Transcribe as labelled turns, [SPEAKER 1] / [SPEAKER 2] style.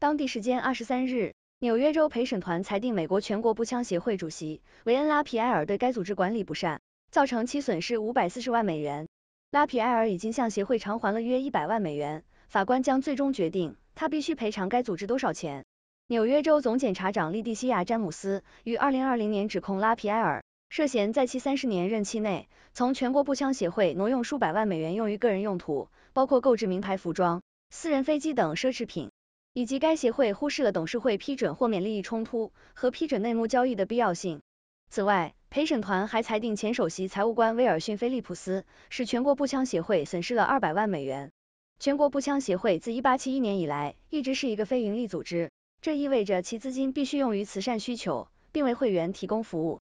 [SPEAKER 1] 当地时间二十三日，纽约州陪审团裁定美国全国步枪协会主席维恩拉皮埃尔对该组织管理不善，造成其损失五百四十万美元。拉皮埃尔已经向协会偿还了约一百万美元。法官将最终决定他必须赔偿该组织多少钱。纽约州总检察长利蒂西亚詹姆斯于二零二零年指控拉皮埃尔涉嫌在其三十年任期内，从全国步枪协会挪用数百万美元用于个人用途，包括购置名牌服装、私人飞机等奢侈品。以及该协会忽视了董事会批准豁免利益冲突和批准内幕交易的必要性。此外，陪审团还裁定前首席财务官威尔逊·菲利普斯使全国步枪协会损失了二百万美元。全国步枪协会自1871年以来一直是一个非营利组织，这意味着其资金必须用于慈善需求，并为会员提供服务。